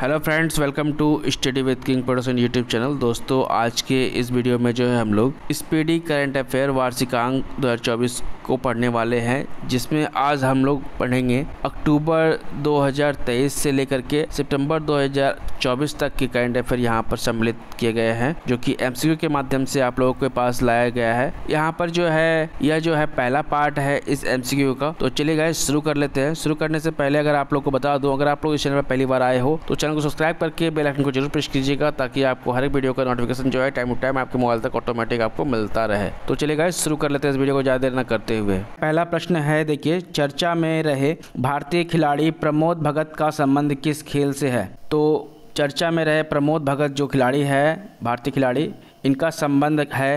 hello friends welcome to study with king production YouTube channel दोस्तों आज के इस वीडियो में जो है हम लोग स्पीडी करंट अफेयर वार्षिकांक 2024 को पढ़ने वाले हैं जिसमें आज हम लोग पढ़ेंगे अक्टूबर 2023 से लेकर के सितंबर 2024 तक के करंट अफेयर यहाँ पर सम्मिलित किए गए हैं जो कि एमसीक्यू के माध्यम से आप लोगों के पास लाया गया है यहाँ पर जो है यह जो है पहला पार्ट है इस एमसीक्यू का तो चलिए गए शुरू कर लेते हैं शुरू करने से पहले अगर आप लोग को बता दूँ अगर आप लोग इस चैनल पर पहली बार आए हो तो चैनल को सब्सक्राइब करके बेलाइकन को जरूर प्रेस कीजिएगा ताकि आपको हर एक वीडियो का नोटिफिकेशन जो है टाइम टू टाइम आपके मोबाइल तक ऑटोमेटिक आपको मिलता रहे तो चलिए गए शुरू कर लेते हैं इस वीडियो को ज़्यादा देर न करते करते हुए पहला प्रश्न है देखिए चर्चा में रहे भारतीय खिलाड़ी प्रमोद भगत का संबंध किस खेल से है तो चर्चा में रहे प्रमोद भगत जो खिलाड़ी है भारतीय खिलाड़ी इनका संबंध है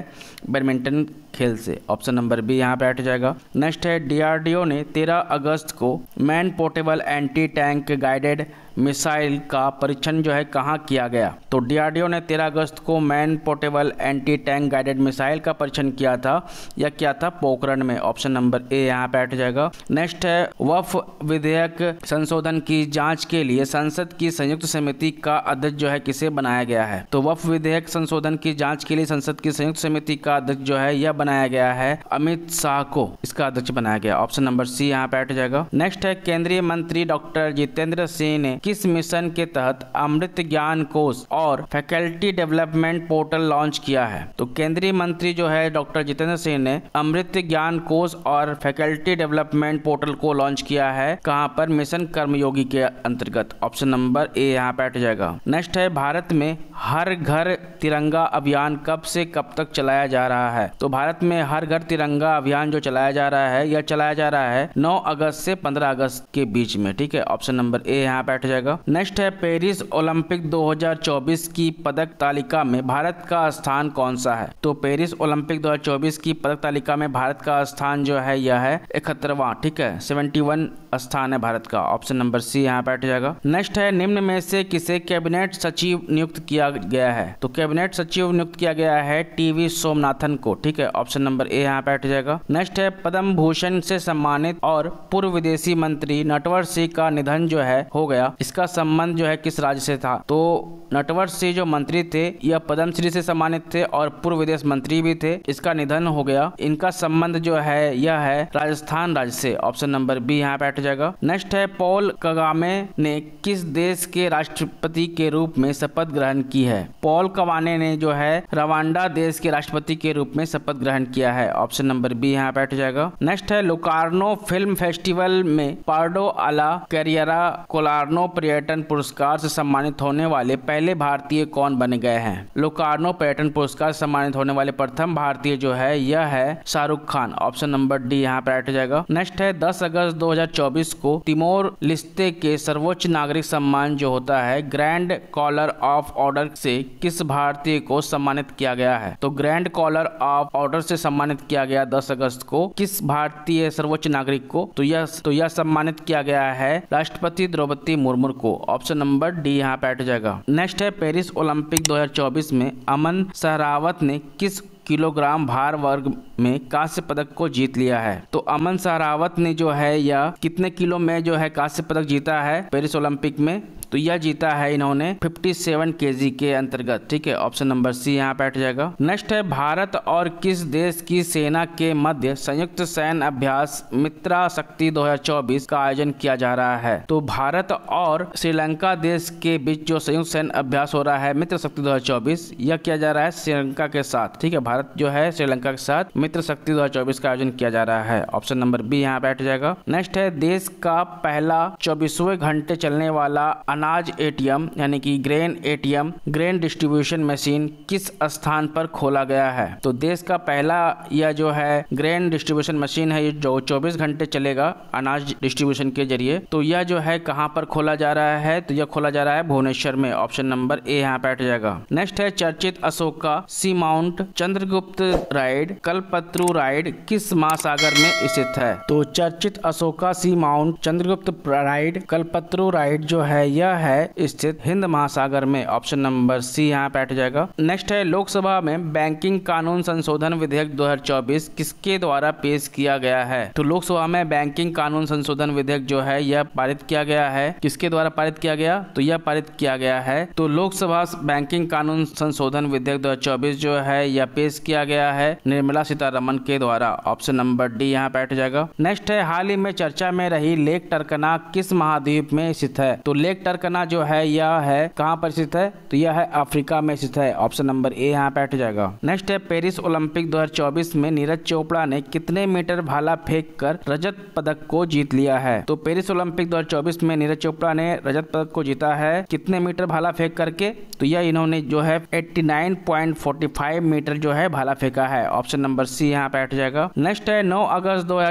बैडमिंटन खेल से ऑप्शन नंबर बी यहाँ पर हट जाएगा नेक्स्ट है डीआरडीओ ने 13 अगस्त को man portable anti tank guided missile का परीक्षण जो है कहाँ किया गया तो डीआरडीओ ने 13 अगस्त को man portable anti tank guided missile का परीक्षण किया था या किया था पोखरण में ऑप्शन नंबर ए यहाँ पे बैठ जाएगा नेक्स्ट है वफ विधेयक संशोधन की जांच के लिए संसद की संयुक्त समिति का अध्यक्ष जो है किसे बनाया गया है तो वफ विधेयक संशोधन की जांच के लिए संसद की संयुक्त समिति का अध्यक्ष जो है यह बनाया गया है अमित शाह को इसका अध्यक्ष बनाया गया ऑप्शन नंबर सी यहाँ पे हट जाएगा नेक्स्ट है केंद्रीय मंत्री डॉक्टर जितेंद्र सिंह ने किस मिशन के तहत अमृत ज्ञान कोष और फैकल्टी डेवलपमेंट पोर्टल लॉन्च किया है तो केंद्रीय मंत्री जो है डॉक्टर जितेंद्र सिंह ने अमृत ज्ञान कोष और फैकल्टी डेवलपमेंट पोर्टल को लॉन्च किया है कहाँ पर मिशन कर्मयोगी के अंतर्गत ऑप्शन नंबर ए यहाँ पे जाएगा नेक्स्ट है भारत में हर घर तिरंगा अभियान कब से कब तक चलाया जा रहा है तो भारत में हर घर तिरंगा अभियान जो चलाया जा रहा है यह चलाया जा रहा है 9 अगस्त से 15 अगस्त के बीच में ठीक है ऑप्शन नंबर ए यहाँ बैठ जाएगा नेक्स्ट है पेरिस ओलंपिक 2024 की पदक तालिका में भारत का स्थान कौन सा है तो पेरिस ओलंपिक दो की पदक तालिका में भारत का स्थान जो है यह है इकहत्तरवा ठीक है सेवेंटी स्थान है भारत का ऑप्शन नंबर सी यहाँ बैठ जाएगा नेक्स्ट है निम्न में से किसे कैबिनेट सचिव नियुक्त किया किया गया है तो कैबिनेट सचिव नियुक्त किया गया है टीवी सोमनाथन को ठीक है ऑप्शन नंबर ए यहाँ पे हट जाएगा नेक्स्ट है पद्म भूषण से सम्मानित और पूर्व विदेशी मंत्री नटवर सिंह का निधन जो है हो गया इसका संबंध जो है किस राज्य से था तो नटवर सिंह जो मंत्री थे यह पद्मश्री से सम्मानित थे और पूर्व विदेश मंत्री भी थे इसका निधन हो गया इनका संबंध जो है यह है राजस्थान राज्य से ऑप्शन नंबर बी यहाँ पे हट जाएगा नेक्स्ट है पॉल कगामे ने किस देश के राष्ट्रपति के रूप में शपथ ग्रहण की है पॉल कवाने ने जो है रवांडा देश के राष्ट्रपति के रूप में शपथ ग्रहण किया है ऑप्शन नंबर बी यहाँ बैठ जाएगा नेक्स्ट है लोकार्नो फिल्म फेस्टिवल में पार्डो अला कैरियरा कोलार्नो पर्यटन पुरस्कार से सम्मानित होने वाले पहले भारतीय कौन बने गए हैं लोकार्नो पर्यटन पुरस्कार सम्मानित होने वाले प्रथम भारतीय जो है यह है Shahrukh Khan option number D यहाँ पर राइट जाएगा नेक्स्ट है दस अगस्त दो को तिमोर लिस्ते के सर्वोच्च नागरिक सम्मान जो होता है grand collar of order collar से किस भारतीय को सम्मानित किया गया है तो ग्रैंड कॉलर ऑफ ऑर्डर से सम्मानित किया गया दस अगस्त को किस भारतीय सर्वोच्च नागरिक को तो यह तो यह सम्मानित किया गया है राष्ट्रपति द्रौपदी मुर्मू को ऑप्शन नंबर डी यहाँ पे जाएगा नेक्स्ट है पेरिस ओलंपिक 2024 में अमन सहरावत ने किस किलोग्राम भार वर्ग में कांस्य पदक को जीत लिया है तो अमन सहरावत ने जो है यह कितने किलो में जो है कांस्य पदक जीता है पेरिस ओलंपिक में तो यह जीता है इन्होंने 57 सेवन के अंतर्गत ठीक है ऑप्शन नंबर सी यहाँ बैठ जाएगा नेक्स्ट है भारत और किस देश की सेना के मध्य संयुक्त सैन्य अभ्यास मित्रा शक्ति 2024 का आयोजन किया जा रहा है तो भारत और श्रीलंका देश के बीच जो संयुक्त सैन्य अभ्यास हो रहा है मित्र शक्ति दो यह किया जा रहा है श्रीलंका के साथ ठीक है भारत जो है श्रीलंका के साथ मित्र शक्ति दो का आयोजन किया जा रहा है ऑप्शन नंबर बी यहाँ बैठ जाएगा नेक्स्ट है देश का पहला चौबीसवें घंटे चलने वाला अन अनाज एटीएम यानी कि grain ATM grain distribution machine किस स्थान पर खोला गया है तो देश का पहला यह जो है ग्रेन डिस्ट्रीब्यूशन मशीन है जो 24 घंटे चलेगा अनाज डिस्ट्रीब्यूशन के जरिए तो यह जो है कहाँ पर खोला जा रहा है तो यह खोला जा रहा है भुवनेश्वर में ऑप्शन नंबर ए यहाँ पे हट जाएगा नेक्स्ट है चर्चित Ashoka seamount Chandragupta ridge Kalpataru ridge किस महासागर में स्थित है तो चर्चित Ashoka seamount Chandragupta ridge Kalpataru ridge जो है यह है स्थित हिंद महासागर में ऑप्शन नंबर सी यहाँ पे हो जाएगा नेक्स्ट है लोकसभा में बैंकिंग कानून संशोधन विधेयक 2024 किसके द्वारा पेश किया गया है तो लोकसभा में बैंकिंग कानून संशोधन विधेयक जो है यह पारित किया गया है किसके द्वारा पारित किया गया तो यह पारित किया गया है तो लोकसभा बैंकिंग कानून संशोधन विधेयक दो जो है यह पेश किया गया है निर्मला सीतारमन के द्वारा ऑप्शन नंबर डी यहाँ पे हो जाएगा नेक्स्ट है हाल ही में चर्चा में रही लेक टर्कना किस महाद्वीप में स्थित है तो लेक करना जो है यह है कहाँ पर स्थित है तो यह है अफ्रीका में स्थित है ऑप्शन नंबर ए यहाँ पे हट जाएगा नेक्स्ट है पेरिस ओलंपिक 2024 में नीरज चोपड़ा ने कितने मीटर भाला फेंक कर रजत पदक को जीत लिया है तो पेरिस ओलंपिक 2024 में नीरज चोपड़ा ने रजत पदक को जीता है कितने मीटर भाला फेंक करके तो यह इन्होंने जो है एट्टी मीटर जो है भाला फेंका है ऑप्शन नंबर सी यहाँ पे हट जाएगा नेक्स्ट है नौ अगस्त दो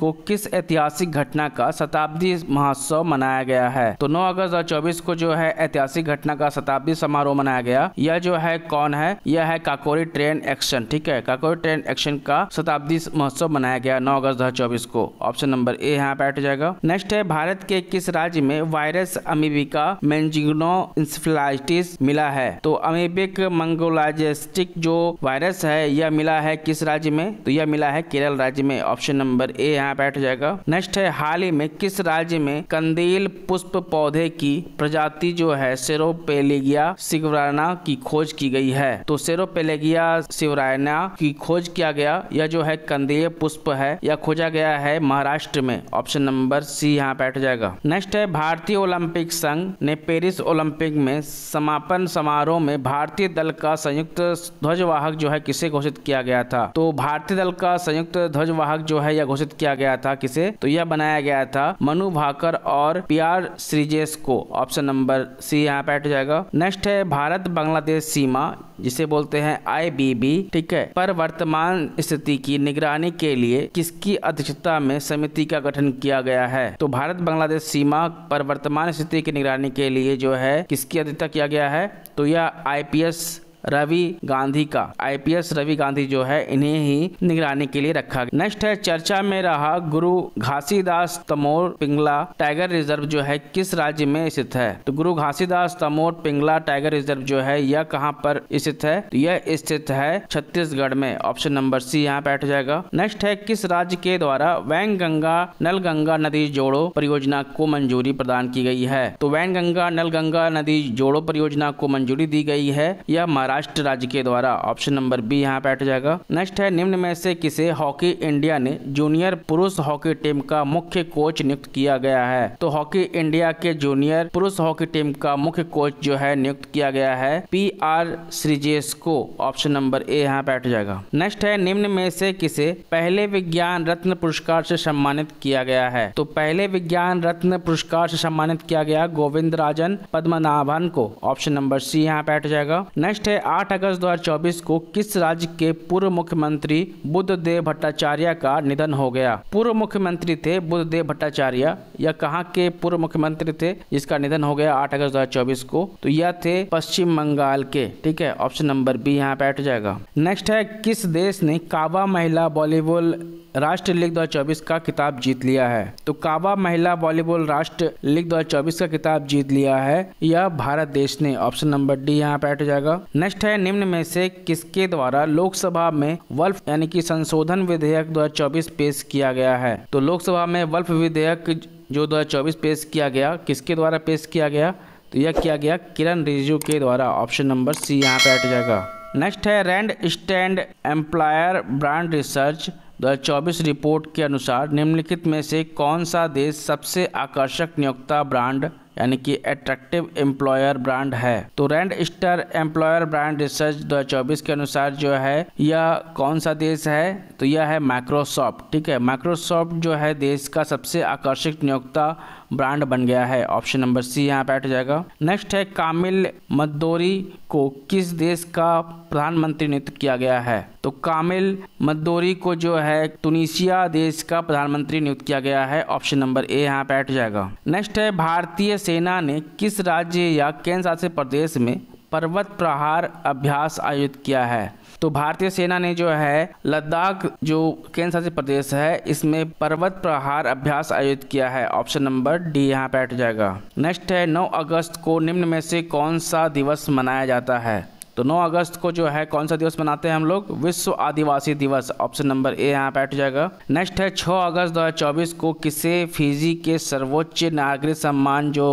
को किस ऐतिहासिक घटना का शताब्दी महोत्सव मनाया गया है तो 9 अगस्त 2024 को जो है ऐतिहासिक घटना का शताब्दी समारोह मनाया गया यह जो है कौन है यह है काकोरी ट्रेन एक्शन ठीक है काकोरी ट्रेन एक्शन का शताब्दी महोत्सव मनाया गया नौ अगस्त दो को ऑप्शन नंबर ए यहाँ पे हट जाएगा नेक्स्ट है भारत के किस राज्य में वायरस अमीबिका मेंजिनो इंसेफ्लाइटिस मिला है तो अमीबिक मंगोलाइजेस्टिक जो वायरस है यह मिला है किस राज्य में तो यह मिला है केरल राज्य में ऑप्शन नंबर ए यहाँ पे हट जाएगा नेक्स्ट है हाल ही में किस राज्य में कंदील पुष्प पौधे की की प्रजाति जो है सेरोपेलेगिया सिवराना की खोज की गई है तो सेरोपेलेगिया सिवराना की खोज किया गया यह जो है कंदीय पुष्प है यह खोजा गया है महाराष्ट्र में ऑप्शन नंबर सी यहाँ बैठ जाएगा नेक्स्ट है भारतीय ओलंपिक संघ ने पेरिस ओलंपिक में समापन समारोह में भारतीय दल का संयुक्त ध्वजवाहक जो है किसे घोषित किया गया था तो भारतीय दल का संयुक्त ध्वजवाहक जो है यह घोषित किया गया था किसे तो यह बनाया गया था मनु भाकर और पी आर श्रीजेश को ऑप्शन नंबर सी यहाँ पे हो जाएगा नेक्स्ट है भारत बांग्लादेश सीमा जिसे बोलते हैं आईबीबी ठीक है पर वर्तमान स्थिति की निगरानी के लिए किसकी अध्यक्षता में समिति का गठन किया गया है तो भारत बांग्लादेश सीमा पर वर्तमान स्थिति की निगरानी के लिए जो है किसकी अध्यक्षता किया गया है तो यह आईपीएस रवि गांधी का आईपीएस रवि गांधी जो है इन्हें ही निगरानी के लिए रखा गया नेक्स्ट है चर्चा में रहा गुरु घासीदास तमोर पिंगला टाइगर रिजर्व जो है किस राज्य में स्थित है तो गुरु घासीदास तमोर पिंगला टाइगर रिजर्व जो है यह कहाँ पर स्थित है तो यह स्थित है छत्तीसगढ़ में ऑप्शन नंबर सी यहाँ पैठ जाएगा नेक्स्ट है किस राज्य के द्वारा वैन गंगा नल गंगा नदी जोड़ो परियोजना को मंजूरी प्रदान की गई है तो वैन गंगा नल गंगा नदी जोड़ो परियोजना को मंजूरी दी गई है यह महाराष्ट्र राज्य के द्वारा ऑप्शन नंबर बी यहाँ पे हट जाएगा नेक्स्ट है निम्न में से किसे हॉकी इंडिया ने जूनियर पुरुष हॉकी टीम का मुख्य कोच नियुक्त किया गया है तो हॉकी इंडिया के जूनियर पुरुष हॉकी टीम का मुख्य कोच जो है नियुक्त किया गया है पी आर श्रीजेश को ऑप्शन नंबर ए यहाँ पे हट जाएगा नेक्स्ट है निम्न में से किसे पहले विज्ञान रत्न पुरस्कार से सम्मानित किया गया है तो पहले विज्ञान रत्न पुरस्कार से सम्मानित किया गया गोविंद राजन पद्मनाभन को ऑप्शन नंबर सी यहाँ पे हट जाएगा नेक्स्ट है 8 अगस्त 2024 को किस राज्य के पूर्व मुख्यमंत्री बुद्धदेव भट्टाचार्य का निधन हो गया पूर्व मुख्यमंत्री थे बुद्धदेव भट्टाचार्य या कहाँ के पूर्व मुख्यमंत्री थे जिसका निधन हो गया 8 अगस्त 2024 को तो यह थे पश्चिम बंगाल के ठीक है ऑप्शन नंबर बी यहाँ पे जाएगा नेक्स्ट है किस देश ने काबा महिला वॉलीबॉल राष्ट्र लीग 2024 का किताब जीत लिया है तो काबा महिला वॉलीबॉल राष्ट्र लीग 2024 का किताब जीत लिया है यह भारत देश ने ऑप्शन नंबर डी यहाँ पे हो जाएगा नेक्स्ट है निम्न में से किसके द्वारा लोकसभा में वल्फ यानी कि संशोधन विधेयक 2024 पेश किया गया है तो लोकसभा में वल्फ विधेयक जो 2024 पेश किया गया किसके द्वारा पेश किया गया तो यह किया गया किरण रिजिजू के द्वारा ऑप्शन नंबर सी यहाँ पे हट जाएगा नेक्स्ट है Randstad employer brand research 2024 report के अनुसार निम्नलिखित में से कौन सा देश सबसे आकर्षक नियोक्ता ब्रांड यानी कि अट्रैक्टिव एम्प्लॉयर ब्रांड है तो Randstad employer brand research 2024 के अनुसार जो है यह कौन सा देश है तो यह है माइक्रोसॉफ्ट ठीक है माइक्रोसॉफ्ट जो है देश का सबसे आकर्षक नियोक्ता ब्रांड बन गया है ऑप्शन नंबर सी यहाँ पे हट जाएगा नेक्स्ट है कामिल मद्दोरी को किस देश का प्रधानमंत्री नियुक्त किया गया है तो कामिल मद्दोरी को जो है तुनिसिया देश का प्रधानमंत्री नियुक्त किया गया है ऑप्शन नंबर ए यहाँ पे हट जाएगा नेक्स्ट है भारतीय सेना ने किस राज्य या केंद्र शासित प्रदेश में पर्वत प्रहार अभ्यास आयोजित किया है तो भारतीय सेना ने जो है लद्दाख जो केंद्र शासित प्रदेश है इसमें पर्वत प्रहार अभ्यास आयोजित किया है ऑप्शन नंबर डी यहाँ पे बैठ जाएगा नेक्स्ट है नौ अगस्त को निम्न में से कौन सा दिवस मनाया जाता है तो 9 अगस्त को जो है कौन सा दिवस मनाते हैं हम लोग विश्व आदिवासी दिवस ऑप्शन नंबर ए यहाँ बैठ जाएगा नेक्स्ट है 6 अगस्त 2024 को किसे फिजी के सर्वोच्च नागरिक सम्मान जो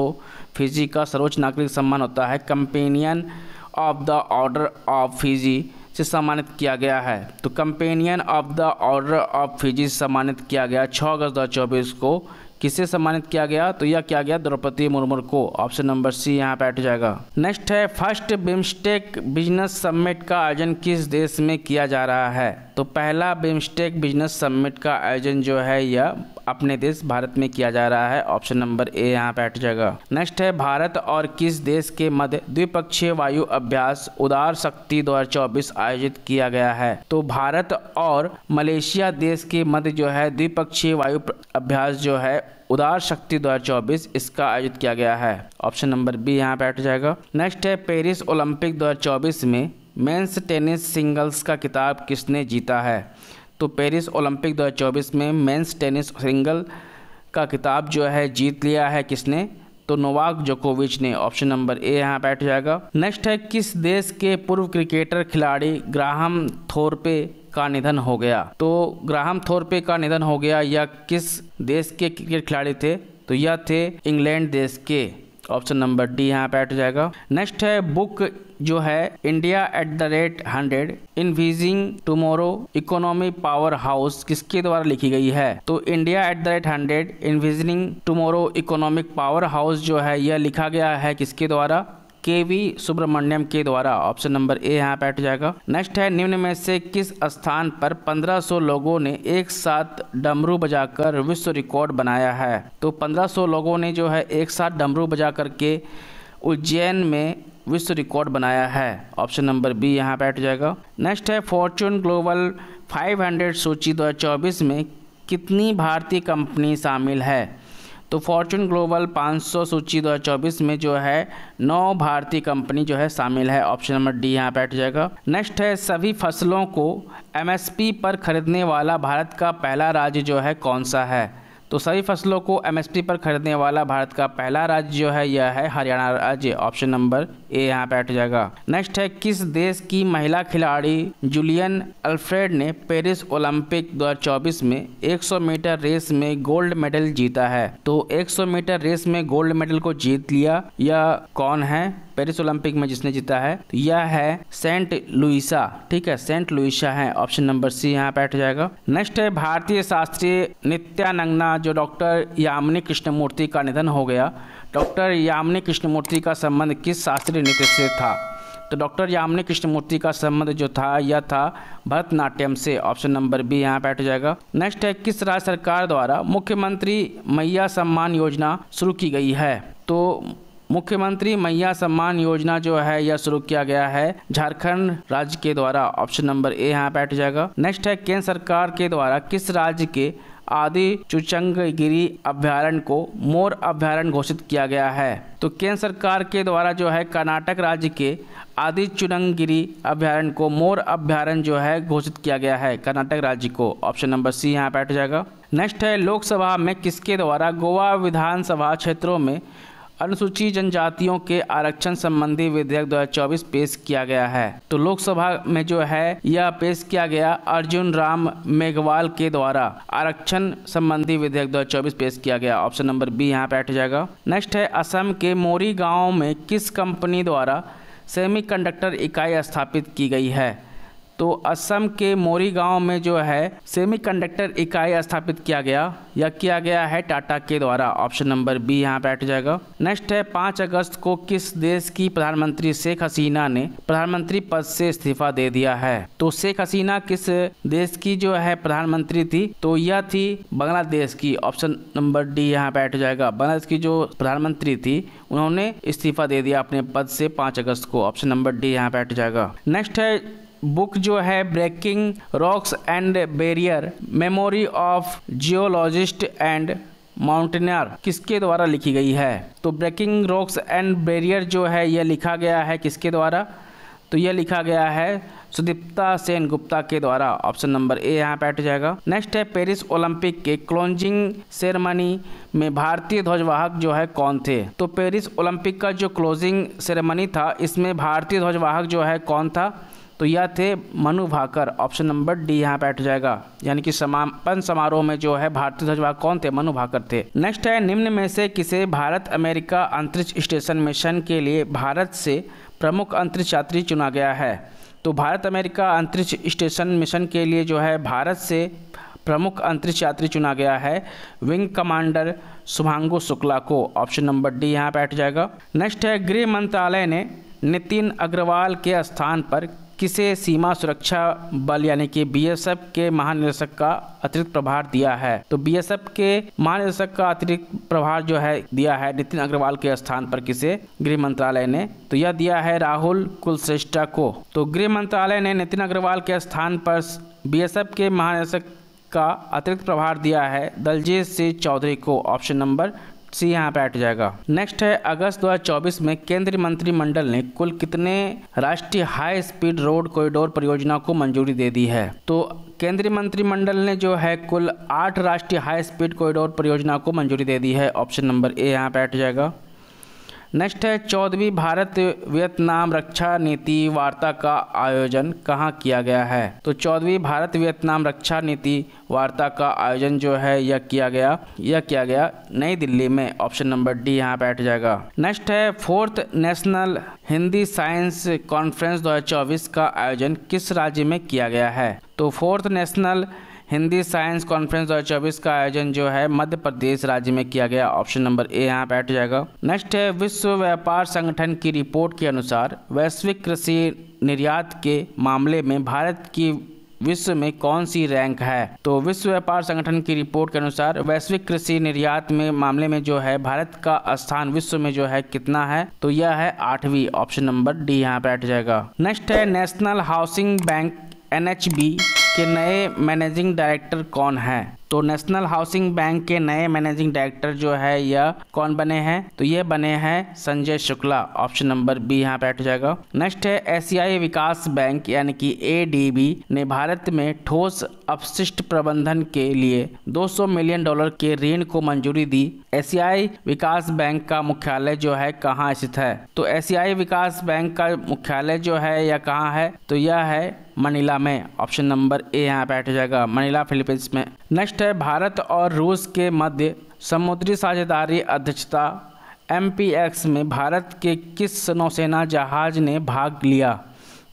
फिजी का सर्वोच्च नागरिक सम्मान होता है companion of the order of Fiji से सम्मानित किया गया है तो companion of the order of Fiji सम्मानित किया गया छः अगस्त दो चौबीस को किसे सम्मानित किया गया तो यह किया गया द्रौपदी मुर्मू को ऑप्शन नंबर सी यहाँ पे हट जाएगा नेक्स्ट है फर्स्ट बिम्स्टेक बिजनेस समिट का आयोजन किस देश में किया जा रहा है तो पहला बिम्स्टेक बिजनेस समिट का आयोजन जो है यह अपने देश भारत में किया जा रहा है ऑप्शन नंबर ए यहाँ पे हट जाएगा नेक्स्ट है भारत और किस देश के मध्य द्विपक्षीय वायु अभ्यास उदार शक्ति दो आयोजित किया गया है तो भारत और मलेशिया देश के मध्य जो है द्विपक्षीय वायु अभ्यास जो है उदार शक्ति 2024 इसका आयोजित किया गया है ऑप्शन नंबर बी यहाँ पे हट जाएगा नेक्स्ट है पेरिस ओलंपिक 2024 में मेंस टेनिस सिंगल्स का किताब किसने जीता है तो पेरिस ओलंपिक 2024 में मेंस टेनिस सिंगल का किताब जो है जीत लिया है किसने तो नोवाक जोकोविच ने ऑप्शन नंबर ए यहाँ बैठ जाएगा नेक्स्ट है किस देश के पूर्व क्रिकेटर खिलाड़ी ग्राहम थोरपे का निधन हो गया तो ग्राहम थोरपे का निधन हो गया या किस देश के क्रिकेट खिलाड़ी थे तो यह थे इंग्लैंड देश के ऑप्शन नंबर डी यहाँ पे ऐड हो जाएगा नेक्स्ट है बुक जो है India at the rate hundred envisioning tomorrow economy powerhouse किसके द्वारा लिखी गई है तो India at the rate hundred envisioning tomorrow economic powerhouse जो है यह लिखा गया है किसके द्वारा के वी सुब्रमण्यम के द्वारा ऑप्शन नंबर ए यहाँ बैठ जाएगा नेक्स्ट है निम्न में से किस स्थान पर 1500 लोगों ने एक साथ डमरू बजाकर विश्व रिकॉर्ड बनाया है तो 1500 लोगों ने जो है एक साथ डमरू बजा करके उज्जैन में विश्व रिकॉर्ड बनाया है ऑप्शन नंबर बी यहाँ बैठ जाएगा नेक्स्ट है फॉर्चून ग्लोबल 500 सूची 2024 में कितनी भारतीय कंपनी शामिल है तो फॉर्चून ग्लोबल 500 सूची 2024 में जो है नौ भारतीय कंपनी जो है शामिल है ऑप्शन नंबर डी यहाँ बैठ जाएगा नेक्स्ट है सभी फसलों को एमएसपी पर खरीदने वाला भारत का पहला राज्य जो है कौन सा है तो सभी फसलों को एमएसपी पर खरीदने वाला भारत का पहला राज्य जो है यह है हरियाणा राज्य ऑप्शन नंबर ये यहाँ पे हट जाएगा नेक्स्ट है किस देश की महिला खिलाड़ी जूलियन अल्फ्रेड ने पेरिस ओलंपिक 2024 में 100 मीटर रेस में गोल्ड मेडल जीता है तो 100 मीटर रेस में गोल्ड मेडल को जीत लिया यह कौन है पेरिस ओलंपिक में जिसने जीता है तो यह है सेंट लुइसा ठीक है सेंट लुइसा है ऑप्शन नंबर सी यहाँ पे हट जाएगा नेक्स्ट है भारतीय शास्त्रीय नित्यानंगना जो डॉक्टर यामिनी कृष्णमूर्ति का निधन हो गया डॉक्टर यामिनी कृष्णमूर्ति का संबंध किस शास्त्रीय नृत्य से था तो डॉक्टर यामिनी कृष्णमूर्ति का संबंध जो था यह था भरतनाट्यम से ऑप्शन नंबर बी यहाँ पे हो जाएगा नेक्स्ट है किस राज्य सरकार द्वारा मुख्यमंत्री मैया सम्मान योजना शुरू की गई है तो मुख्यमंत्री मैया सम्मान योजना जो है यह शुरू किया गया है झारखंड राज्य के द्वारा ऑप्शन नंबर ए यहाँ पे हट जाएगा नेक्स्ट है केंद्र सरकार के द्वारा किस राज्य के आदि चुचंगगिरी अभ्यारण्य को मोर अभ्यारण्य घोषित किया गया है तो केंद्र सरकार के द्वारा जो है कर्नाटक राज्य के आदि चुनंगिरी अभ्यारण्य को मोर अभ्यारण्य जो है घोषित किया गया है कर्नाटक राज्य को ऑप्शन नंबर सी यहाँ पर जाएगा नेक्स्ट है लोकसभा में किसके द्वारा गोवा विधानसभा क्षेत्रों में अनुसूचित जनजातियों के आरक्षण संबंधी विधेयक 2024 पेश किया गया है तो लोकसभा में जो है यह पेश किया गया अर्जुन राम मेघवाल के द्वारा आरक्षण संबंधी विधेयक 2024 पेश किया गया ऑप्शन नंबर बी यहाँ पे बैठ जाएगा नेक्स्ट है असम के मोरी गाँव में किस कंपनी द्वारा सेमीकंडक्टर इकाई स्थापित की गई है तो असम के मोरी गांव में जो है सेमीकंडक्टर इकाई स्थापित किया गया या किया गया है टाटा के द्वारा ऑप्शन नंबर बी यहाँ पे हट जाएगा नेक्स्ट है पाँच अगस्त को किस देश की प्रधानमंत्री शेख हसीना ने प्रधानमंत्री पद से इस्तीफा दे दिया है तो शेख हसीना किस देश की जो है प्रधानमंत्री थी तो यह थी बांग्लादेश की ऑप्शन नंबर डी यहाँ पे हट जाएगा बांग्लादेश की जो प्रधानमंत्री थी उन्होंने इस्तीफा दे दिया अपने पद से पाँच अगस्त को ऑप्शन नंबर डी यहाँ पे हट जाएगा नेक्स्ट है बुक जो है breaking rocks and barrier memory of geologist and mountaineer किसके द्वारा लिखी गई है तो ब्रेकिंग रॉक्स एंड बेरियर जो है यह लिखा गया है किसके द्वारा तो यह लिखा गया है सुदीप्ता सेन गुप्ता के द्वारा ऑप्शन नंबर ए यहाँ पे हट जाएगा नेक्स्ट है पेरिस ओलंपिक के क्लोजिंग सेरेमनी में भारतीय ध्वजवाहक जो है कौन थे तो पेरिस ओलंपिक का जो क्लोजिंग सेरेमनी था इसमें भारतीय ध्वजवाहक जो है कौन था तो यह थे Manu Bhaker option number D यहाँ पे हो जाएगा यानी कि समापन समारोह में जो है भारतीय ध्वजवाह कौन थे मनु भाकर थे नेक्स्ट है निम्न में से किसे भारत अमेरिका अंतरिक्ष स्टेशन मिशन के लिए भारत से प्रमुख अंतरिक्ष यात्री चुना गया है तो भारत अमेरिका अंतरिक्ष स्टेशन मिशन के लिए जो है भारत से प्रमुख अंतरिक्ष यात्री चुना गया है विंग कमांडर शुभांगु शुक्ला को ऑप्शन नंबर डी यहाँ बैठ जाएगा नेक्स्ट है गृह मंत्रालय ने नितिन अग्रवाल के स्थान पर किसे सीमा सुरक्षा बल यानी कि बीएसएफ के महानिदेशक का अतिरिक्त प्रभार दिया है तो बीएसएफ के महानिदेशक का अतिरिक्त प्रभार जो है दिया है नितिन अग्रवाल के स्थान पर किसे गृह मंत्रालय ने तो यह दिया है राहुल कुलश्रेष्ठा को तो गृह मंत्रालय ने नितिन अग्रवाल के स्थान पर बीएसएफ के महानिदेशक का अतिरिक्त प्रभार दिया है दलजीत सिंह चौधरी को ऑप्शन नंबर सी यहाँ पे हट जाएगा नेक्स्ट है अगस्त 2024 में केंद्रीय मंत्रिमंडल ने कुल कितने राष्ट्रीय हाई स्पीड रोड कॉरिडोर परियोजना को मंजूरी दे दी है तो केंद्रीय मंत्रिमंडल ने जो है कुल आठ राष्ट्रीय हाई स्पीड कॉरिडोर परियोजना को मंजूरी दे दी है ऑप्शन नंबर ए यहाँ पे हट जाएगा नेक्स्ट है चौदहवीं भारत वियतनाम रक्षा नीति वार्ता का आयोजन कहाँ किया गया है तो चौदहवीं भारत वियतनाम रक्षा नीति वार्ता का आयोजन जो है यह किया गया यह किया गया नई दिल्ली में ऑप्शन नंबर डी यहाँ बैठ जाएगा नेक्स्ट है fourth national Hindi science conference दो का आयोजन किस राज्य में किया गया है तो fourth national Hindi science conference दो चौबीस का आयोजन जो है मध्य प्रदेश राज्य में किया गया ऑप्शन नंबर ए यहाँ पे जाएगा नेक्स्ट है विश्व व्यापार संगठन की रिपोर्ट के अनुसार वैश्विक कृषि निर्यात के मामले में भारत की विश्व में कौन सी रैंक है तो विश्व व्यापार संगठन की रिपोर्ट के अनुसार वैश्विक कृषि निर्यात में मामले में जो है भारत का स्थान विश्व में जो है कितना है तो यह है आठवीं ऑप्शन नंबर डी यहाँ पर बैठ जाएगा नेक्स्ट है नेशनल हाउसिंग बैंक एन के नए मैनेजिंग डायरेक्टर कौन है तो नेशनल हाउसिंग बैंक के नए मैनेजिंग डायरेक्टर जो है यह कौन बने हैं तो ये बने हैं Sanjay Shukla option number B यहाँ पे जाएगा नेक्स्ट है एशियाई e विकास बैंक यानी कि एडीबी ने भारत में ठोस अपशिष्ट प्रबंधन के लिए 200 मिलियन डॉलर के ऋण को मंजूरी दी एशियाई e विकास बैंक का मुख्यालय जो है कहाँ स्थित है तो एशियाई e विकास बैंक का मुख्यालय जो है यह कहाँ है तो यह है मनीला में ऑप्शन नंबर ए यहाँ पे हो जाएगा मनीला फिलीपींस में नेक्स्ट है भारत और रूस के मध्य समुद्री साझेदारी अध्यक्षता एम में भारत के किस नौसेना जहाज ने भाग लिया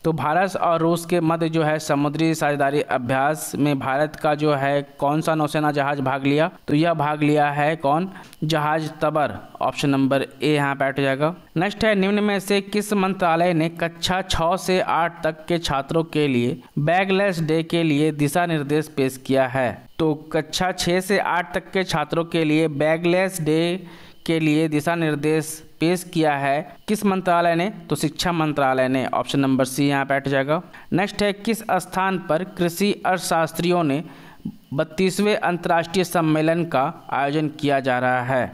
तो भारत और रूस के मध्य जो है समुद्री साझेदारी अभ्यास में भारत का जो है कौन सा नौसेना जहाज भाग लिया तो यह भाग लिया है कौन जहाज तबर ऑप्शन नंबर ए यहाँ पे हो जाएगा नेक्स्ट है निम्न में से किस मंत्रालय ने कक्षा छ से आठ तक के छात्रों के लिए बैगलेस डे के लिए दिशा निर्देश पेश किया है तो कक्षा छह से आठ तक के छात्रों के लिए बैगलेस डे के लिए दिशा निर्देश पेश किया है किस मंत्रालय ने तो शिक्षा मंत्रालय ने ऑप्शन नंबर सी यहाँ बैठ जाएगा नेक्स्ट है किस स्थान पर कृषि अर्थशास्त्रियों ने बत्तीसवें अंतर्राष्ट्रीय सम्मेलन का आयोजन किया जा रहा है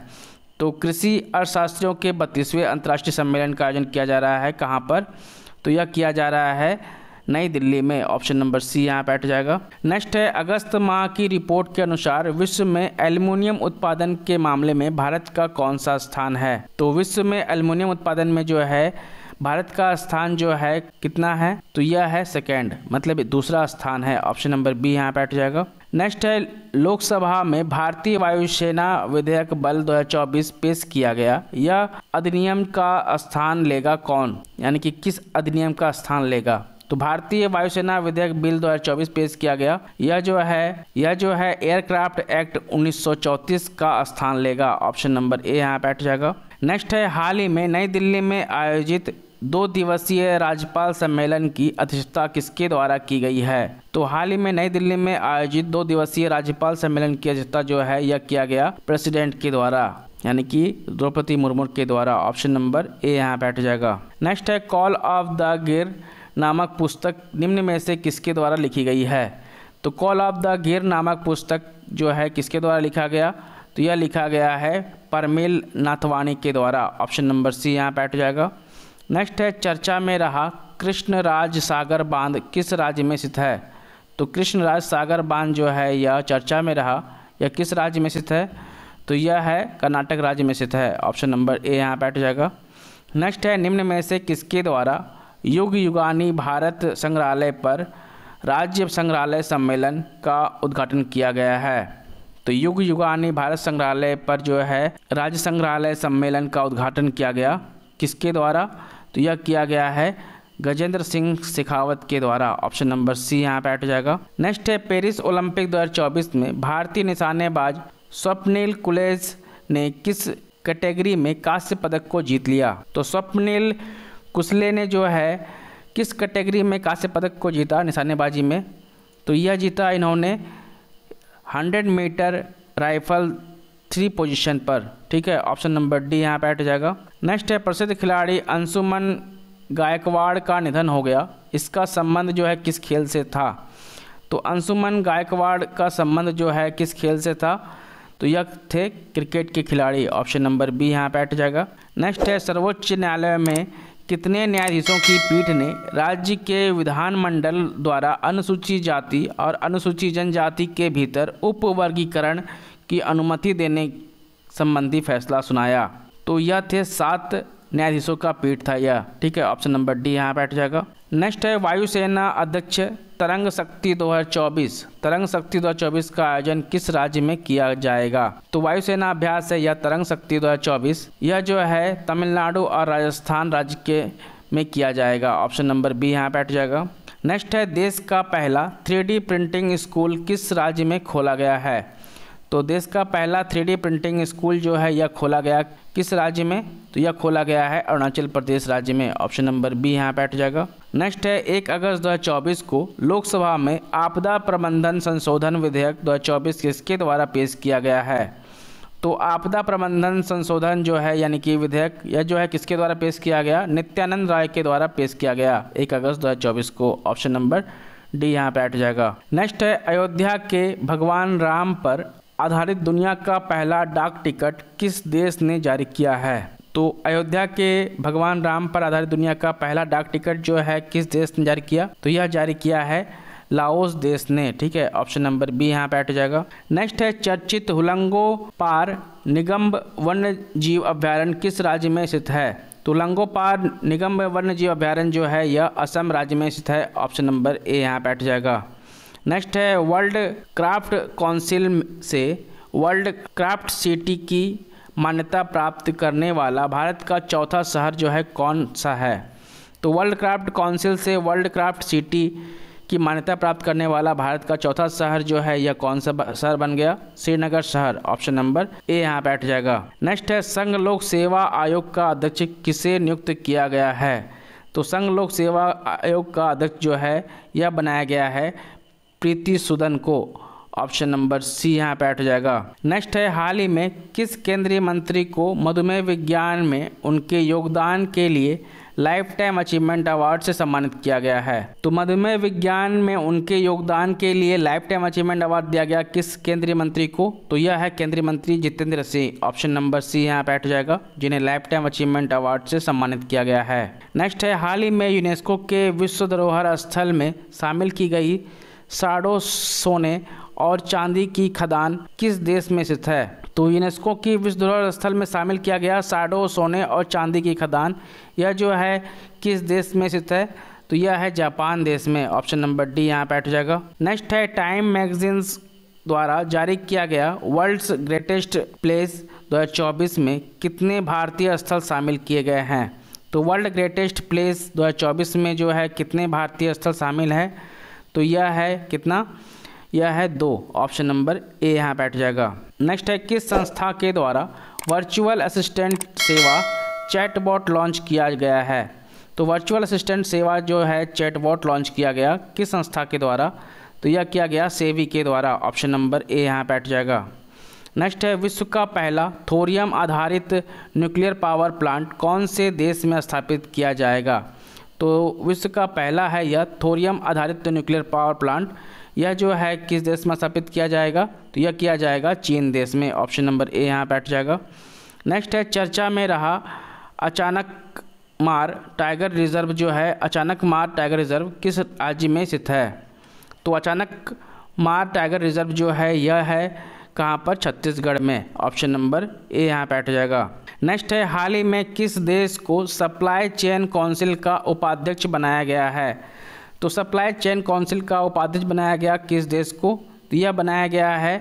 तो कृषि अर्थशास्त्रियों के बत्तीसवें अंतर्राष्ट्रीय सम्मेलन का आयोजन किया जा रहा है कहाँ पर तो यह किया जा रहा है नई दिल्ली में ऑप्शन नंबर सी यहाँ बैठ जाएगा नेक्स्ट है अगस्त माह की रिपोर्ट के अनुसार विश्व में एल्युमिनियम उत्पादन के मामले में भारत का कौन सा स्थान है तो विश्व में एल्युमिनियम उत्पादन में जो है भारत का स्थान जो है कितना है तो यह है सेकेंड मतलब दूसरा स्थान है ऑप्शन नंबर बी यहाँ बैठ जाएगा नेक्स्ट है लोकसभा में भारतीय वायुसेना विधेयक बल 2024 पेश किया गया यह अधिनियम का स्थान लेगा कौन यानी कि किस अधिनियम का स्थान लेगा तो भारतीय वायुसेना विधेयक बिल 2024 पेश किया गया यह जो है यह जो है एयरक्राफ्ट एक्ट 1934 का स्थान लेगा ऑप्शन नंबर ए यहाँ बैठ जाएगा नेक्स्ट है हाल ही में नई दिल्ली में आयोजित दो दिवसीय राज्यपाल सम्मेलन की अध्यक्षता किसके द्वारा की गई है तो हाल ही में नई दिल्ली में आयोजित दो दिवसीय राज्यपाल सम्मेलन की अध्यक्षता जो है यह किया गया प्रेसिडेंट के द्वारा यानी कि द्रौपदी मुर्मू के द्वारा ऑप्शन नंबर ए यहाँ बैठ जाएगा नेक्स्ट है कॉल ऑफ द गिर नामक पुस्तक निम्न में से किसके द्वारा लिखी गई है तो कॉल ऑफ द गिर नामक पुस्तक जो है किसके द्वारा लिखा गया तो यह लिखा गया है परमेल नाथवाणी के द्वारा ऑप्शन नंबर सी यहाँ पैठ जाएगा नेक्स्ट है चर्चा में रहा कृष्ण राज सागर बांध किस राज्य में स्थित है तो कृष्ण राज सागर बांध जो है यह चर्चा में रहा यह किस राज्य में स्थित है तो यह है कर्नाटक राज्य में स्थित है ऑप्शन नंबर ए यहाँ पैठ जाएगा नेक्स्ट है निम्न में से किसके द्वारा युग युगानी भारत संग्रहालय पर राज्य संग्रहालय सम्मेलन का उद्घाटन किया गया है तो युग युगानी भारत संग्रहालय पर जो है राज्य संग्रहालय सम्मेलन का उद्घाटन किया गया किसके द्वारा तो यह किया गया है गजेंद्र सिंह शेखावत के द्वारा ऑप्शन नंबर सी यहाँ पे ऐड हो जाएगा नेक्स्ट है पेरिस ओलंपिक 2024 में भारतीय निशानेबाज स्वप्निल कुलेज ने किस कैटेगरी में कांस्य पदक को जीत लिया तो स्वप्निल कुसले ने जो है किस कैटेगरी में कांस्य पदक को जीता निशानेबाजी में तो यह जीता इन्होंने 100 मीटर राइफल थ्री पोजीशन पर ठीक है ऑप्शन नंबर डी यहाँ पे जाएगा नेक्स्ट है प्रसिद्ध खिलाड़ी अंशुमन गायकवाड़ का निधन हो गया इसका संबंध जो है किस खेल से था तो अंशुमन गायकवाड़ का संबंध जो है किस खेल से था तो यह थे क्रिकेट के खिलाड़ी ऑप्शन नंबर बी यहाँ पे जाएगा नेक्स्ट है सर्वोच्च न्यायालय में कितने न्यायाधीशों की पीठ ने राज्य के विधानमंडल द्वारा अनुसूचित जाति और अनुसूचित जनजाति के भीतर उपवर्गीकरण की अनुमति देने संबंधी फैसला सुनाया तो यह थे सात न्यायाधीशों का पीठ था यह ठीक है ऑप्शन नंबर डी यहाँ बैठ जाएगा नेक्स्ट है वायुसेना अध्यक्ष तरंग शक्ति 2024 तरंग शक्ति 2024 का आयोजन किस राज्य में किया जाएगा तो वायुसेना अभ्यास है यह तरंग शक्ति 2024 यह जो है तमिलनाडु और राजस्थान राज्य के में किया जाएगा ऑप्शन नंबर बी यहाँ बैठ जाएगा नेक्स्ट है देश का पहला थ्री प्रिंटिंग स्कूल किस राज्य में खोला गया है तो देश का पहला थ्री प्रिंटिंग स्कूल जो है यह खोला गया किस राज्य में तो यह खोला गया है अरुणाचल प्रदेश राज्य में ऑप्शन नंबर बी यहाँ बैठ जाएगा नेक्स्ट है एक अगस्त 2024 को लोकसभा में आपदा प्रबंधन संशोधन विधेयक 2024 किसके द्वारा पेश किया गया है तो आपदा प्रबंधन संशोधन जो है यानी कि विधेयक यह जो है किसके द्वारा पेश किया गया नित्यानंद राय के द्वारा पेश किया गया एक अगस्त दो को ऑप्शन नंबर डी यहाँ बैठ जाएगा नेक्स्ट है अयोध्या के भगवान राम पर आधारित दुनिया का पहला डाक टिकट किस देश ने जारी किया है तो अयोध्या के भगवान राम पर आधारित दुनिया का पहला डाक टिकट जो है किस देश ने जारी किया तो यह जारी किया है लाओस देश ने ठीक है ऑप्शन नंबर बी यहाँ पे हो जाएगा नेक्स्ट है चर्चित हुलंगो पार निगम्ब वन्य जीव अभ्यारण्य किस राज्य में स्थित है तो पार निगम वन्य जीव अभ्यारण्य जो है यह असम राज्य में स्थित है ऑप्शन नंबर ए यहाँ पे हो जाएगा नेक्स्ट है वर्ल्ड क्राफ्ट काउंसिल से वर्ल्ड क्राफ्ट सिटी की मान्यता प्राप्त करने वाला भारत का चौथा शहर जो है कौन सा है तो वर्ल्ड क्राफ्ट काउंसिल से वर्ल्ड क्राफ्ट सिटी की मान्यता प्राप्त करने वाला भारत का चौथा शहर जो है यह कौन सा शहर बन गया श्रीनगर शहर ऑप्शन नंबर ए यहाँ बैठ जाएगा नेक्स्ट है संघ लोक सेवा आयोग का अध्यक्ष किसे नियुक्त किया गया है तो संघ लोक सेवा आयोग का अध्यक्ष जो है यह बनाया गया है प्रीति सुदन को ऑप्शन नंबर सी यहाँ पे ऐड हो जाएगा नेक्स्ट है हाल ही में किस केंद्रीय मंत्री को मधुमेह विज्ञान में उनके योगदान के लिए लाइफ टाइम अचीवमेंट अवार्ड से सम्मानित किया गया है तो मधुमेह विज्ञान में उनके योगदान के लिए लाइफ टाइम अचीवमेंट अवार्ड दिया गया किस केंद्रीय मंत्री को तो यह है केंद्रीय मंत्री Jitendra Singh option number C यहाँ पे हो जाएगा जिन्हें लाइफ टाइम अचीवमेंट अवार्ड से सम्मानित किया गया है नेक्स्ट है हाल ही में यूनेस्को के विश्व धरोहर स्थल में शामिल की गई साडो सोने और चांदी की खदान किस देश में स्थित है तो यूनेस्को की विश्व धरोहर स्थल में शामिल किया गया साडो सोने और चांदी की खदान यह जो है किस देश में स्थित है तो यह है जापान देश में ऑप्शन नंबर डी यहाँ पे हो जाएगा नेक्स्ट है टाइम मैगजीन्स द्वारा जारी किया गया वर्ल्ड्स ग्रेटेस्ट प्लेस 2024 में कितने भारतीय स्थल शामिल किए गए हैं तो वर्ल्ड ग्रेटेस्ट प्लेस 2024 में जो है कितने भारतीय स्थल शामिल है तो यह है कितना यह है दो ऑप्शन नंबर ए यहाँ बैठ जाएगा नेक्स्ट है किस संस्था के द्वारा वर्चुअल असिस्टेंट सेवा चैटबॉट लॉन्च किया गया है तो वर्चुअल असिस्टेंट सेवा जो है चैटबॉट लॉन्च किया गया किस संस्था के द्वारा तो यह किया गया सेवी के द्वारा ऑप्शन नंबर ए यहाँ बैठ जाएगा नेक्स्ट है विश्व का पहला थोरियम आधारित न्यूक्लियर पावर प्लांट कौन से देश में स्थापित किया जाएगा तो विश्व का पहला है यह थोरियम आधारित न्यूक्लियर पावर प्लांट यह जो है किस देश में स्थापित किया जाएगा तो यह किया जाएगा चीन देश में ऑप्शन नंबर ए यहाँ बैठ जाएगा नेक्स्ट है चर्चा में रहा अचानक मार टाइगर रिजर्व जो है अचानक मार टाइगर रिजर्व किस राज्य में स्थित है तो अचानक मार टाइगर रिजर्व जो है यह है कहाँ पर छत्तीसगढ़ में ऑप्शन नंबर ए यहाँ बैठ जाएगा नेक्स्ट है हाल ही में किस देश को सप्लाई चेन काउंसिल का उपाध्यक्ष बनाया गया है तो सप्लाई चेन काउंसिल का उपाध्यक्ष बनाया गया किस देश को तो यह बनाया गया है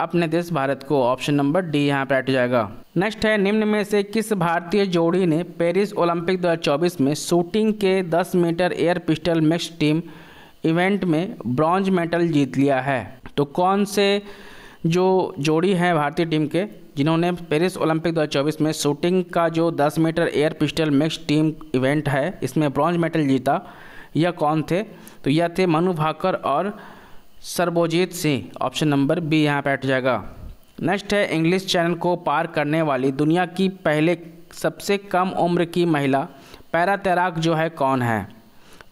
अपने देश भारत को ऑप्शन नंबर डी यहाँ पर हट जाएगा नेक्स्ट है निम्न में से किस भारतीय जोड़ी ने पेरिस ओलंपिक 2024 में शूटिंग के 10 metre air pistol mix team event में ब्रॉन्ज मेडल जीत लिया है तो कौन से जो जोड़ी हैं भारतीय टीम के जिन्होंने पेरिस ओलंपिक 2024 में शूटिंग का जो 10 metre air pistol mix team event है इसमें ब्रॉन्ज मेडल जीता यह कौन थे तो यह थे मनु भाकर और Sarabjot Singh option number B यहाँ पे हट जाएगा नेक्स्ट है इंग्लिश चैनल को पार करने वाली दुनिया की पहले सबसे कम उम्र की महिला पैरा तैराक जो है कौन है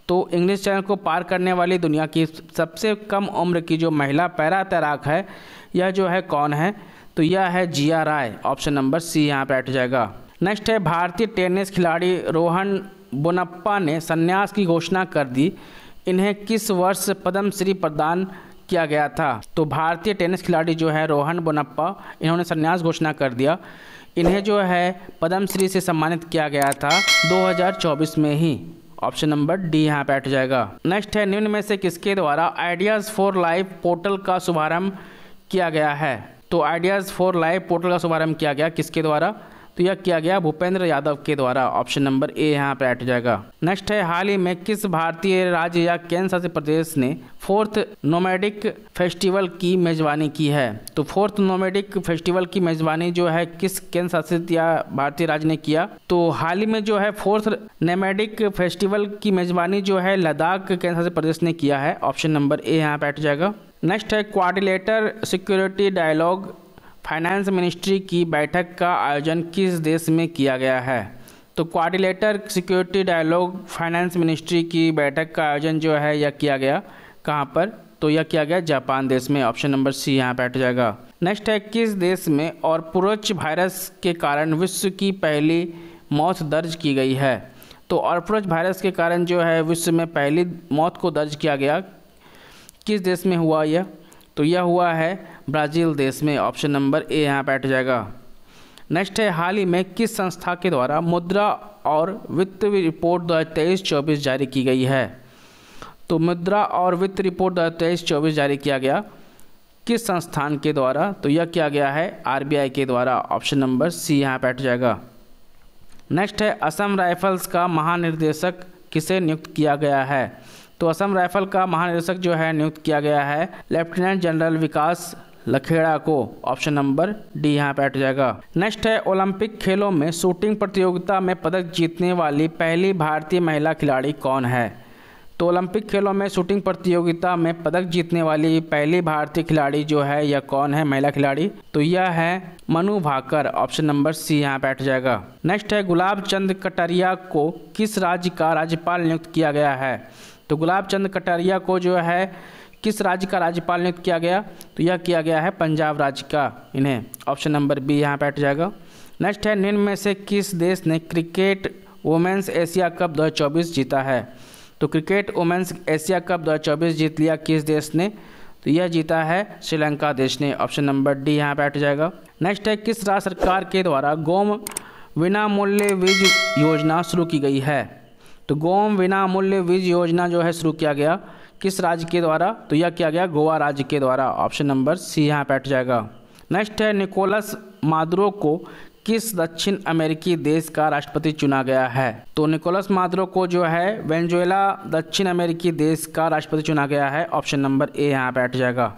तो इंग्लिश चैनल को पार करने वाली दुनिया की सबसे कम उम्र की जो महिला पैरा तैराक है यह जो है कौन है तो यह है जिया राय ऑप्शन नंबर सी यहाँ पर बैठ जाएगा नेक्स्ट है भारतीय टेनिस खिलाड़ी रोहन बोनप्पा ने संन्यास की घोषणा कर दी इन्हें किस वर्ष पद्मश्री प्रदान किया गया था तो भारतीय टेनिस खिलाड़ी जो है रोहन बोनप्पा इन्होंने संन्यास घोषणा कर दिया इन्हें जो है पद्मश्री से सम्मानित किया गया था 2024 में ही ऑप्शन नंबर डी यहाँ पे हट जाएगा नेक्स्ट है निम्न में से किसके द्वारा आइडियाज़ फॉर लाइफ पोर्टल का शुभारम्भ किया गया है तो आइडियाज़ फॉर लाइफ पोर्टल का शुभारम्भ किया गया किसके द्वारा तो यह किया गया भूपेंद्र यादव के द्वारा ऑप्शन नंबर ए यहाँ पर ऐट जाएगा नेक्स्ट है हाल ही में किस भारतीय राज्य या केंद्र शासित प्रदेश ने फोर्थ नोमेडिक फेस्टिवल की मेजबानी की है तो फोर्थ नोमेडिक फेस्टिवल की मेजबानी जो है किस केंद्र शासित या भारतीय राज्य ने किया तो हाल ही में जो है फोर्थ नोमेडिक फेस्टिवल की मेजबानी जो है लद्दाख केंद्र शासित प्रदेश ने किया है ऑप्शन नंबर ए यहाँ पर ऐट जाएगा नेक्स्ट है quadrilateral security dialogue finance ministry की बैठक का आयोजन किस देश में किया गया है तो quadrilateral security dialogue finance ministry की बैठक का आयोजन जो है यह किया गया कहाँ पर तो यह किया गया जापान देश में ऑप्शन नंबर सी यहाँ बैठ जाएगा नेक्स्ट है किस देश में और पुरोच वायरस के कारण विश्व की पहली मौत दर्ज की गई है तो ऑर्फ्रोज वायरस के कारण जो है विश्व में पहली मौत को दर्ज किया गया किस देश में हुआ यह तो यह हुआ है ब्राज़ील देश में ऑप्शन नंबर ए यहाँ बैठ जाएगा नेक्स्ट है हाल ही में किस संस्था के द्वारा मुद्रा और वित्त रिपोर्ट दो हज़ार जारी की गई है तो मुद्रा और वित्त रिपोर्ट दो हज़ार जारी किया गया किस संस्थान के द्वारा तो यह किया गया है आरबीआई के द्वारा ऑप्शन नंबर सी यहाँ बैठ जाएगा नेक्स्ट है असम राइफल्स का महानिर्देशक किसे नियुक्त किया गया है तो असम राइफल का महानिदेशक जो है नियुक्त किया गया है लेफ्टिनेंट जनरल विकास लखेड़ा को ऑप्शन नंबर डी यहाँ पे हट जाएगा नेक्स्ट है ओलंपिक खेलों में शूटिंग प्रतियोगिता में पदक जीतने वाली पहली भारतीय महिला खिलाड़ी कौन है तो ओलंपिक खेलों में शूटिंग प्रतियोगिता में पदक जीतने वाली पहली भारतीय खिलाड़ी जो है यह कौन है महिला खिलाड़ी तो यह है Manu Bhaker option number C यहाँ पे बैठ जाएगा नेक्स्ट है गुलाब चंद कटरिया को किस राज्य का राज्यपाल नियुक्त किया गया है तो गुलाब चंद कटरिया को जो है किस राज्य का राज्यपाल नियुक्त किया गया तो यह किया गया है पंजाब राज्य का इन्हें ऑप्शन नंबर बी यहाँ पर हट जाएगा नेक्स्ट है निम्न में से किस देश ने क्रिकेट वुमेंस एशिया कप दो जीता है तो क्रिकेट वुमेंस एशिया कप दो जीत लिया किस देश ने तो यह जीता है श्रीलंका देश ने ऑप्शन नंबर डी यहाँ पर हट जाएगा नेक्स्ट है किस राज्य सरकार के द्वारा गोम विनामूल्य बीज योजना शुरू की गई है तो गोम विनामूल्य बीज योजना जो है शुरू किया गया किस राज्य के द्वारा तो यह किया गया गोवा राज्य के द्वारा ऑप्शन नंबर सी यहाँ बैठ जाएगा नेक्स्ट है निकोलस मादुरो को किस दक्षिण अमेरिकी देश का राष्ट्रपति चुना गया है तो निकोलस मादुरो को जो है वेंजुएला दक्षिण अमेरिकी देश का राष्ट्रपति चुना गया है ऑप्शन नंबर ए यहाँ बैठ जाएगा